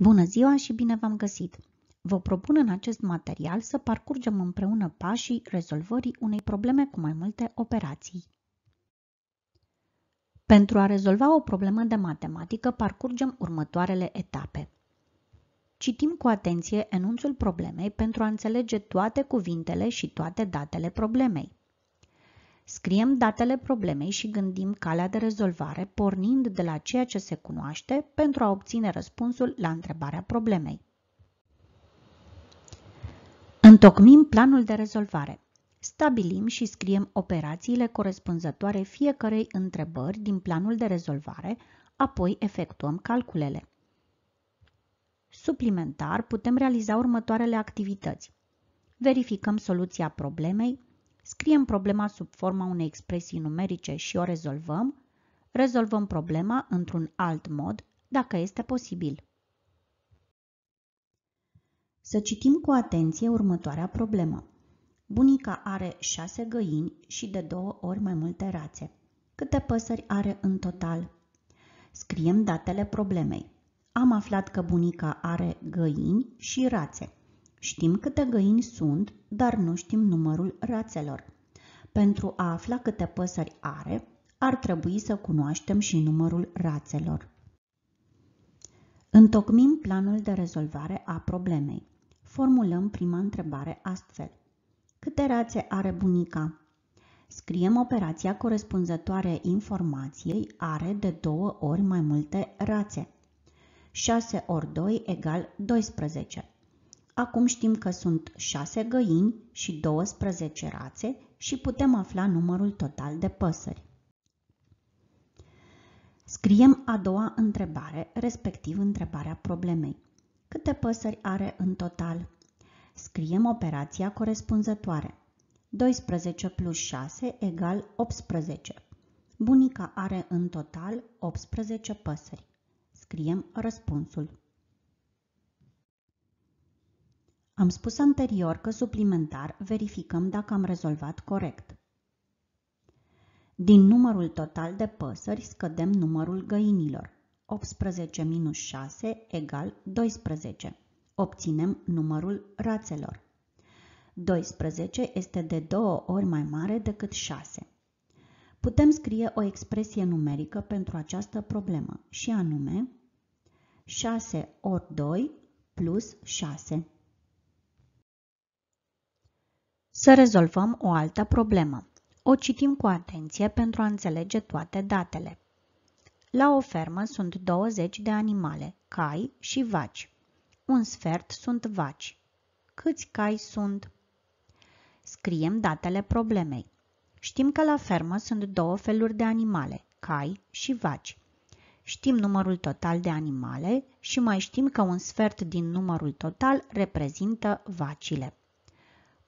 Bună ziua și bine v-am găsit! Vă propun în acest material să parcurgem împreună pașii rezolvării unei probleme cu mai multe operații. Pentru a rezolva o problemă de matematică, parcurgem următoarele etape. Citim cu atenție enunțul problemei pentru a înțelege toate cuvintele și toate datele problemei. Scriem datele problemei și gândim calea de rezolvare pornind de la ceea ce se cunoaște pentru a obține răspunsul la întrebarea problemei. Întocmim planul de rezolvare. Stabilim și scriem operațiile corespunzătoare fiecărei întrebări din planul de rezolvare, apoi efectuăm calculele. Suplimentar, putem realiza următoarele activități. Verificăm soluția problemei, scriem problema sub forma unei expresii numerice și o rezolvăm, rezolvăm problema într-un alt mod, dacă este posibil. Să citim cu atenție următoarea problemă. Bunica are șase găini și de două ori mai multe rațe. Câte păsări are în total? Scriem datele problemei. Am aflat că bunica are găini și rațe. Știm câte găini sunt, dar nu știm numărul rațelor. Pentru a afla câte păsări are, ar trebui să cunoaștem și numărul rațelor. Întocmim planul de rezolvare a problemei. Formulăm prima întrebare astfel. Câte rațe are bunica? Scriem operația corespunzătoare informației are de două ori mai multe rațe. 6 ori 2 egal 12. Acum știm că sunt 6 găini și 12 rațe și putem afla numărul total de păsări. Scriem a doua întrebare, respectiv întrebarea problemei. Câte păsări are în total? Scriem operația corespunzătoare. 12 plus 6 egal 18. Bunica are în total 18 păsări. Scriem răspunsul. Am spus anterior că suplimentar verificăm dacă am rezolvat corect. Din numărul total de păsări scădem numărul găinilor. 18 minus 6 egal 12. Obținem numărul rațelor. 12 este de două ori mai mare decât 6. Putem scrie o expresie numerică pentru această problemă și anume 6 ori 2 plus 6. Să rezolvăm o altă problemă. O citim cu atenție pentru a înțelege toate datele. La o fermă sunt 20 de animale, cai și vaci. Un sfert sunt vaci. Câți cai sunt? Scriem datele problemei. Știm că la fermă sunt două feluri de animale, cai și vaci. Știm numărul total de animale și mai știm că un sfert din numărul total reprezintă vacile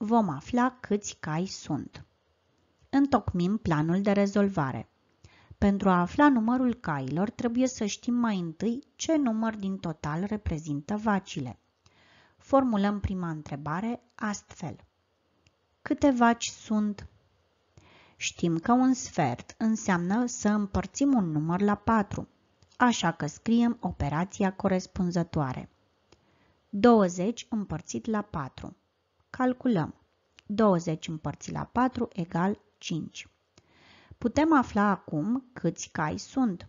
vom afla câți cai sunt. Întocmim planul de rezolvare. Pentru a afla numărul cailor, trebuie să știm mai întâi ce număr din total reprezintă vacile. Formulăm prima întrebare astfel. Câte vaci sunt? Știm că un sfert înseamnă să împărțim un număr la 4, așa că scriem operația corespunzătoare. 20 împărțit la 4. Calculăm. 20 împărțit la 4 egal 5. Putem afla acum câți cai sunt.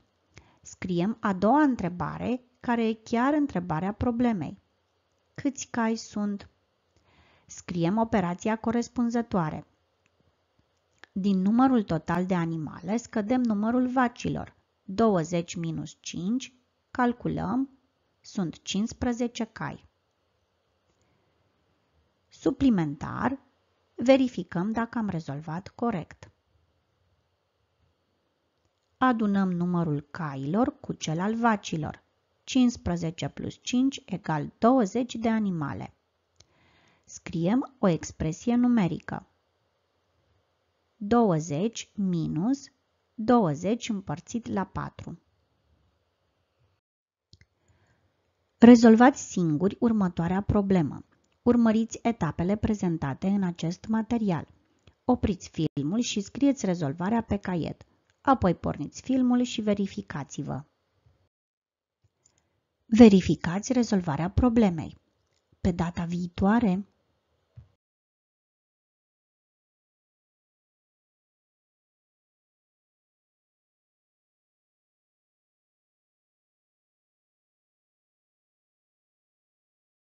Scriem a doua întrebare, care e chiar întrebarea problemei. Câți cai sunt? Scriem operația corespunzătoare. Din numărul total de animale scădem numărul vacilor. 20 minus 5, calculăm, sunt 15 cai suplimentar, verificăm dacă am rezolvat corect. Adunăm numărul cailor cu cel al vacilor. 15 plus 5 egal 20 de animale. Scriem o expresie numerică. 20 minus 20 împărțit la 4. Rezolvați singuri următoarea problemă. Urmăriți etapele prezentate în acest material. Opriți filmul și scrieți rezolvarea pe caiet. Apoi porniți filmul și verificați-vă. Verificați rezolvarea problemei. Pe data viitoare,